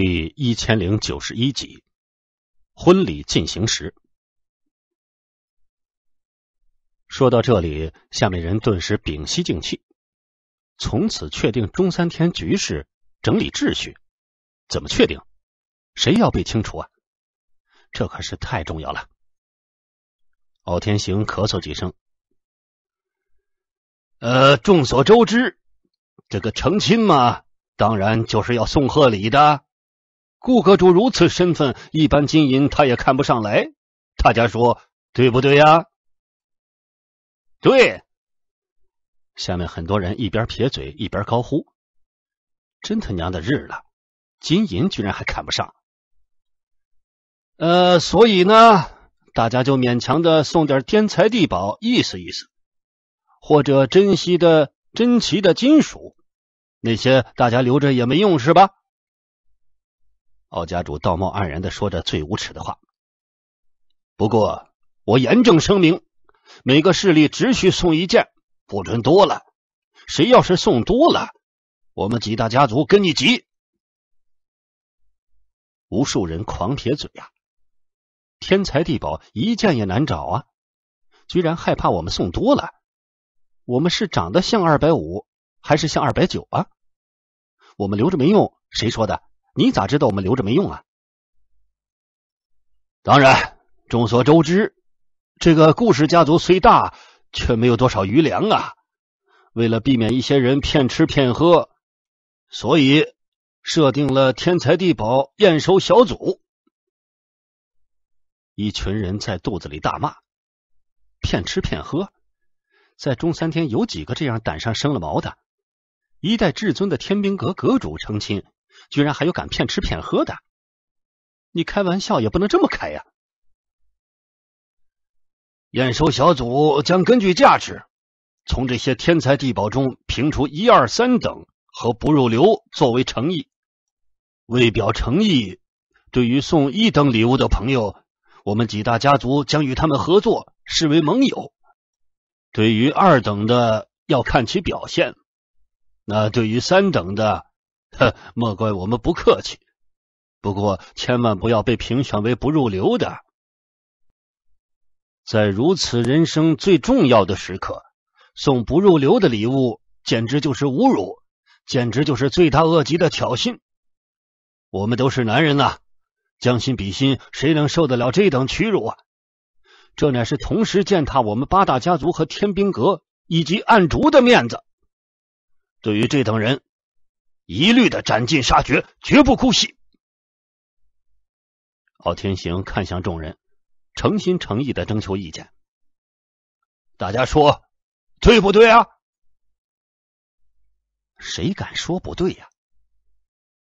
第一千零九十一集，婚礼进行时。说到这里，下面人顿时屏息静气。从此确定中三天局势，整理秩序，怎么确定？谁要被清除啊？这可是太重要了。敖天行咳嗽几声。呃，众所周知，这个成亲嘛，当然就是要送贺礼的。顾阁主如此身份，一般金银他也看不上来。大家说对不对呀？对。下面很多人一边撇嘴一边高呼：“真他娘的日了！金银居然还看不上。”呃，所以呢，大家就勉强的送点天材地宝，意思意思，或者珍惜的珍奇的金属，那些大家留着也没用，是吧？奥家主道貌岸然的说着最无耻的话。不过，我严正声明，每个势力只许送一件，不准多了。谁要是送多了，我们几大家族跟你急。无数人狂撇嘴呀！天材地宝一件也难找啊！居然害怕我们送多了？我们是长得像二百五，还是像二百九啊？我们留着没用，谁说的？你咋知道我们留着没用啊？当然，众所周知，这个顾氏家族虽大，却没有多少余粮啊。为了避免一些人骗吃骗喝，所以设定了天才地宝验收小组。一群人在肚子里大骂：“骗吃骗喝！”在中三天，有几个这样胆上生了毛的？一代至尊的天兵阁阁主成亲。居然还有敢骗吃骗喝的！你开玩笑也不能这么开呀！验收小组将根据价值，从这些天才地宝中评出一、二、三等和不入流作为诚意。为表诚意，对于送一等礼物的朋友，我们几大家族将与他们合作，视为盟友；对于二等的，要看其表现；那对于三等的，哼，莫怪我们不客气，不过千万不要被评选为不入流的。在如此人生最重要的时刻，送不入流的礼物，简直就是侮辱，简直就是罪大恶极的挑衅。我们都是男人呐，将心比心，谁能受得了这等屈辱啊？这乃是同时践踏我们八大家族和天兵阁以及暗竹的面子。对于这等人。一律的斩尽杀绝，绝不姑息。傲天行看向众人，诚心诚意的征求意见：“大家说对不对啊？谁敢说不对呀？”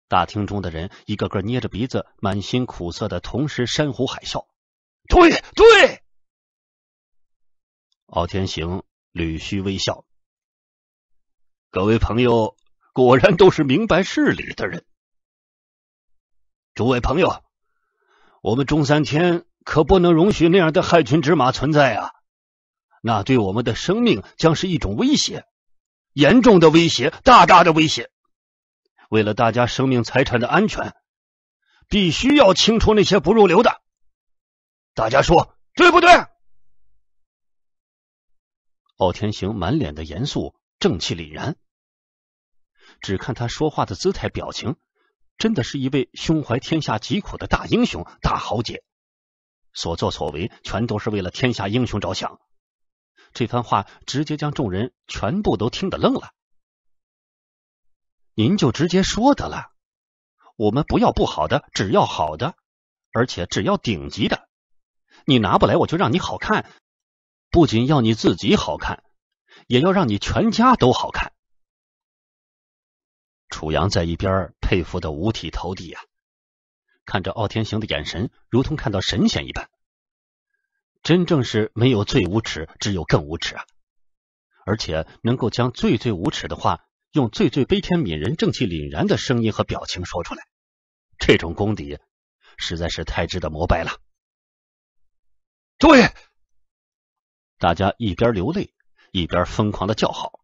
大厅中的人一个个捏着鼻子，满心苦涩的同时，山呼海啸：“对对！”傲天行捋须微笑：“各位朋友。”果然都是明白事理的人。诸位朋友，我们中三千可不能容许那样的害群之马存在啊！那对我们的生命将是一种威胁，严重的威胁，大大的威胁。为了大家生命财产的安全，必须要清除那些不入流的。大家说对不对？傲天行满脸的严肃，正气凛然。只看他说话的姿态、表情，真的是一位胸怀天下疾苦的大英雄、大豪杰，所作所为全都是为了天下英雄着想。这番话直接将众人全部都听得愣了。您就直接说得了，我们不要不好的，只要好的，而且只要顶级的。你拿不来，我就让你好看，不仅要你自己好看，也要让你全家都好看。楚阳在一边佩服的五体投地呀，看着傲天行的眼神，如同看到神仙一般。真正是没有最无耻，只有更无耻啊！而且能够将最最无耻的话，用最最悲天悯人、正气凛然的声音和表情说出来，这种功底实在是太值得膜拜了。诸位，大家一边流泪，一边疯狂的叫好。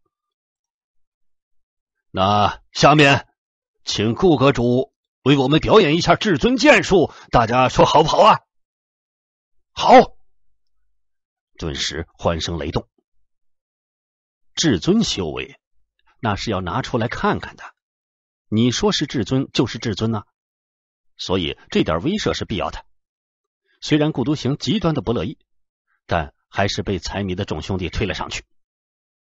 那下面，请顾阁主为我们表演一下至尊剑术，大家说好不好啊？好！顿时欢声雷动。至尊修为，那是要拿出来看看的。你说是至尊就是至尊啊。所以这点威慑是必要的。虽然顾独行极端的不乐意，但还是被财迷的众兄弟推了上去。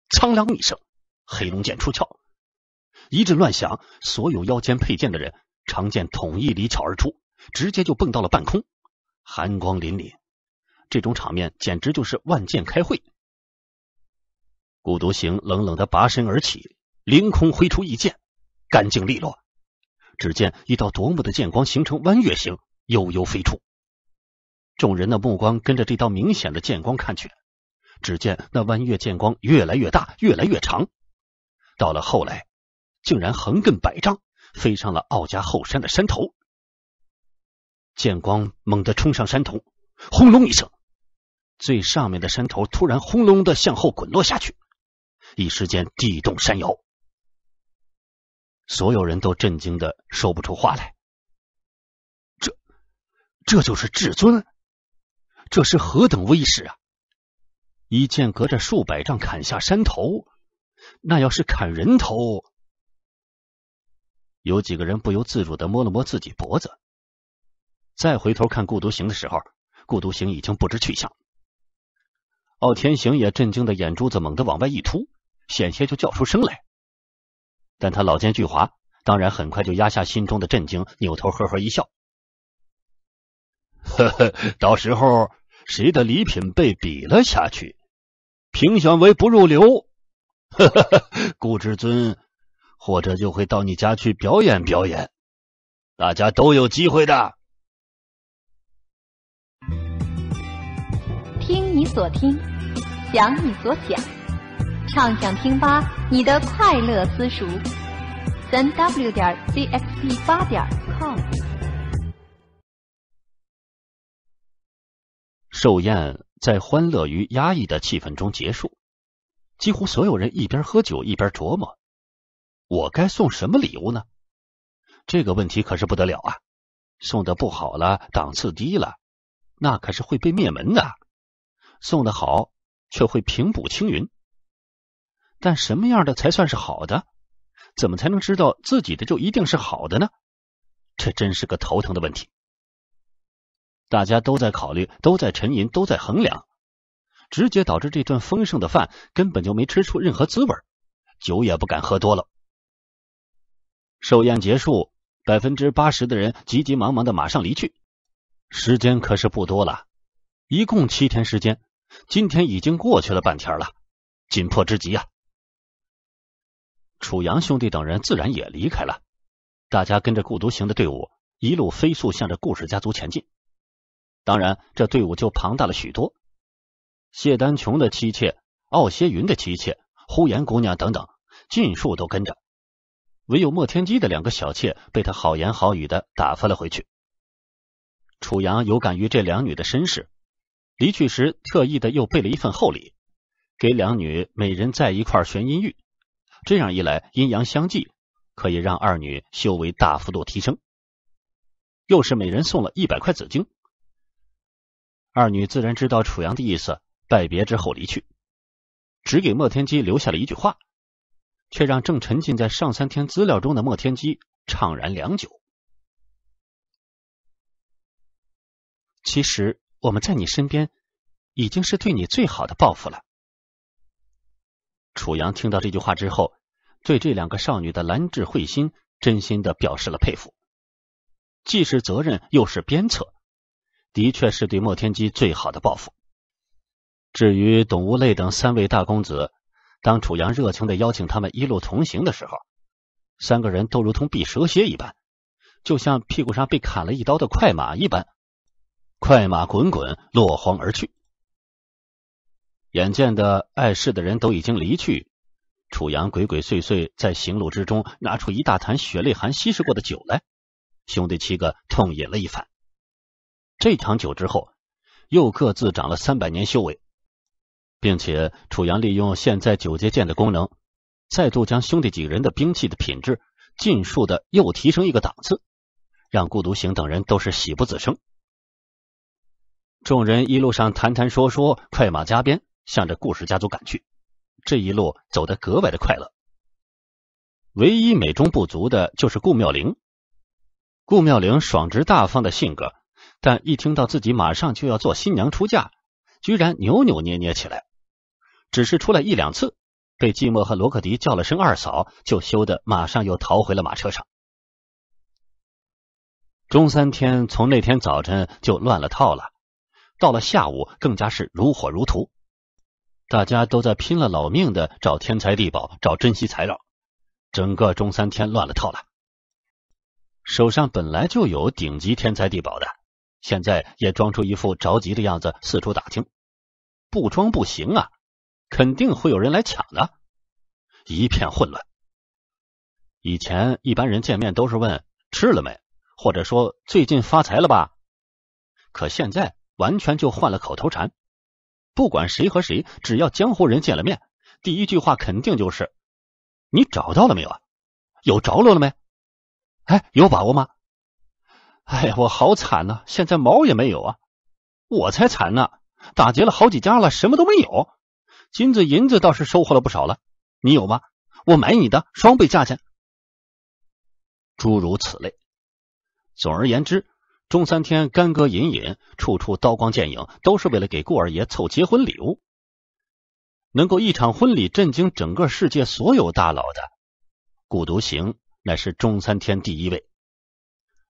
苍凉一声，黑龙剑出鞘。一阵乱响，所有腰间佩剑的人长剑统一离鞘而出，直接就蹦到了半空，寒光凛凛。这种场面简直就是万剑开会。孤独行冷冷的拔身而起，凌空挥出一剑，干净利落。只见一道夺目的剑光形成弯月形，悠悠飞出。众人的目光跟着这道明显的剑光看去，只见那弯月剑光越来越大，越来越长。到了后来。竟然横亘百丈，飞上了奥家后山的山头。剑光猛地冲上山头，轰隆一声，最上面的山头突然轰隆的向后滚落下去，一时间地动山摇，所有人都震惊的说不出话来。这，这就是至尊，这是何等威势啊！一剑隔着数百丈砍下山头，那要是砍人头？有几个人不由自主的摸了摸自己脖子，再回头看顾独行的时候，顾独行已经不知去向。傲天行也震惊的眼珠子猛地往外一突，险些就叫出声来。但他老奸巨猾，当然很快就压下心中的震惊，扭头呵呵一笑：“ 呵呵，到时候谁的礼品被比了下去，评选为不入流？” 呵呵呵，顾之尊。或者就会到你家去表演表演，大家都有机会的。听你所听，想你所想，畅想听吧！你的快乐私塾，三 w 点 c x p 八点 com。寿宴在欢乐与压抑的气氛中结束，几乎所有人一边喝酒一边琢磨。我该送什么礼物呢？这个问题可是不得了啊！送的不好了，档次低了，那可是会被灭门的；送的好，却会平步青云。但什么样的才算是好的？怎么才能知道自己的就一定是好的呢？这真是个头疼的问题。大家都在考虑，都在沉吟，都在衡量，直接导致这顿丰盛的饭根本就没吃出任何滋味，酒也不敢喝多了。寿宴结束，百分之八十的人急急忙忙的马上离去。时间可是不多了，一共七天时间，今天已经过去了半天了，紧迫之极啊！楚阳兄弟等人自然也离开了，大家跟着顾独行的队伍，一路飞速向着顾氏家族前进。当然，这队伍就庞大了许多，谢丹琼的妻妾、奥歇云的妻妾、呼延姑娘等等，尽数都跟着。唯有莫天机的两个小妾被他好言好语的打发了回去。楚阳有感于这两女的身世，离去时特意的又备了一份厚礼，给两女每人再一块玄阴玉，这样一来阴阳相济，可以让二女修为大幅度提升。又是每人送了一百块紫晶。二女自然知道楚阳的意思，拜别之后离去，只给莫天机留下了一句话。却让正沉浸在上三天资料中的莫天机怅然良久。其实我们在你身边，已经是对你最好的报复了。楚阳听到这句话之后，对这两个少女的兰智慧心真心的表示了佩服，既是责任又是鞭策，的确是对莫天机最好的报复。至于董无泪等三位大公子。当楚阳热情的邀请他们一路同行的时候，三个人都如同避蛇蝎一般，就像屁股上被砍了一刀的快马一般，快马滚滚落荒而去。眼见的碍事的人都已经离去，楚阳鬼鬼祟祟在行路之中拿出一大坛血泪寒稀释过的酒来，兄弟七个痛饮了一番。这场酒之后，又各自长了三百年修为。并且，楚阳利用现在九节剑的功能，再度将兄弟几人的兵器的品质尽数的又提升一个档次，让顾独行等人都是喜不自胜。众人一路上谈谈说说，快马加鞭，向着顾氏家族赶去。这一路走得格外的快乐。唯一美中不足的就是顾妙玲，顾妙玲爽直大方的性格，但一听到自己马上就要做新娘出嫁。居然扭扭捏捏起来，只是出来一两次，被寂寞和罗克迪叫了声“二嫂”，就羞得马上又逃回了马车上。中三天从那天早晨就乱了套了，到了下午更加是如火如荼，大家都在拼了老命的找天材地宝、找珍稀材料，整个中三天乱了套了。手上本来就有顶级天才地宝的，现在也装出一副着急的样子，四处打听。不装不行啊，肯定会有人来抢的。一片混乱。以前一般人见面都是问吃了没，或者说最近发财了吧。可现在完全就换了口头禅。不管谁和谁，只要江湖人见了面，第一句话肯定就是：你找到了没有啊？有着落了没？哎，有把握吗？哎，我好惨呐！现在毛也没有啊！我才惨呢！打劫了好几家了，什么都没有，金子银子倒是收获了不少了。你有吗？我买你的，双倍价钱。诸如此类。总而言之，中三天干戈隐隐，处处刀光剑影，都是为了给顾二爷凑结婚礼物。能够一场婚礼震惊整个世界所有大佬的，顾独行乃是中三天第一位。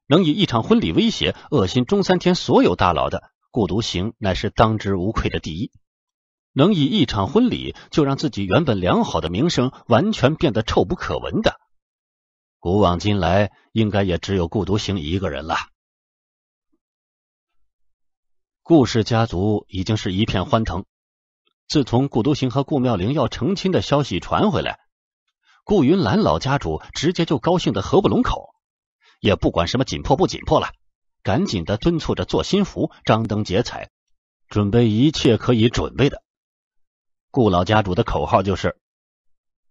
能以一场婚礼威胁恶心中三天所有大佬的。顾独行乃是当之无愧的第一，能以一场婚礼就让自己原本良好的名声完全变得臭不可闻的，古往今来应该也只有顾独行一个人了。顾氏家族已经是一片欢腾，自从顾独行和顾妙玲要成亲的消息传回来，顾云兰老家主直接就高兴的合不拢口，也不管什么紧迫不紧迫了。赶紧的，敦促着做新服，张灯结彩，准备一切可以准备的。顾老家主的口号就是：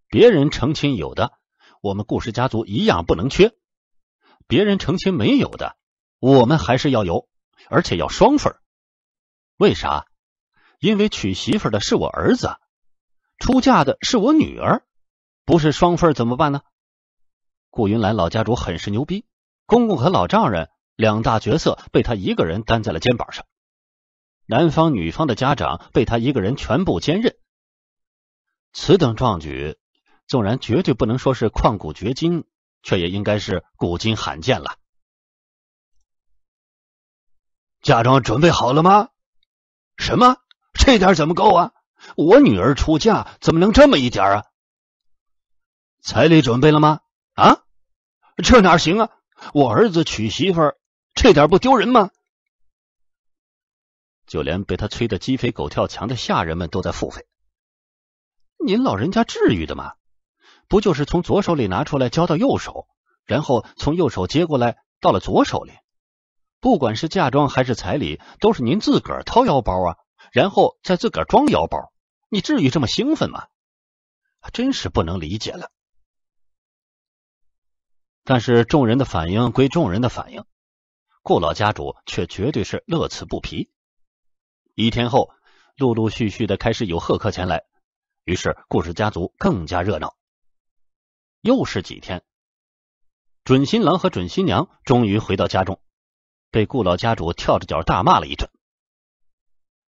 别人成亲有的，我们顾氏家族一样不能缺；别人成亲没有的，我们还是要有，而且要双份。为啥？因为娶媳妇的是我儿子，出嫁的是我女儿，不是双份怎么办呢？顾云兰老家主很是牛逼，公公和老丈人。两大角色被他一个人担在了肩膀上，男方女方的家长被他一个人全部兼任。此等壮举，纵然绝对不能说是旷古绝今，却也应该是古今罕见了。嫁妆准备好了吗？什么？这点怎么够啊？我女儿出嫁怎么能这么一点啊？彩礼准备了吗？啊？这哪行啊？我儿子娶媳妇儿。这点不丢人吗？就连被他催得鸡飞狗跳墙的下人们都在付费。您老人家至于的吗？不就是从左手里拿出来交到右手，然后从右手接过来到了左手里？不管是嫁妆还是彩礼，都是您自个儿掏腰包啊，然后再自个儿装腰包。你至于这么兴奋吗？真是不能理解了。但是众人的反应归众人的反应。顾老家主却绝对是乐此不疲。一天后，陆陆续续的开始有贺客前来，于是顾氏家族更加热闹。又是几天，准新郎和准新娘终于回到家中，被顾老家主跳着脚大骂了一顿：“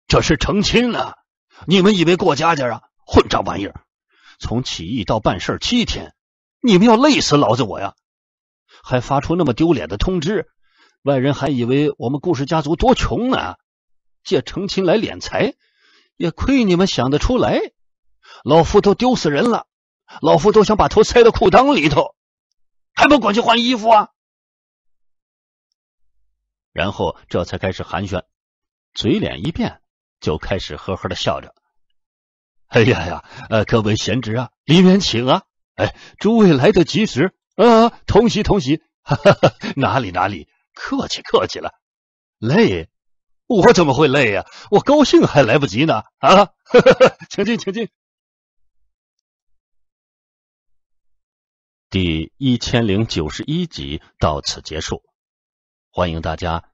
这是成亲了，你们以为过家家啊？混账玩意儿！从起义到办事七天，你们要累死老子我呀！还发出那么丢脸的通知！”外人还以为我们顾氏家族多穷呢，借成亲来敛财，也亏你们想得出来。老夫都丢死人了，老夫都想把头塞到裤裆里头，还不滚去换衣服啊！然后这才开始寒暄，嘴脸一变，就开始呵呵的笑着。哎呀呀，呃，各位贤侄啊，里面请啊！哎，诸位来得及时，啊，同喜同喜，哈哈，哪里哪里。客气客气了，累？我怎么会累呀？我高兴还来不及呢！啊，请进，请进。第一千零九十一集到此结束，欢迎大家。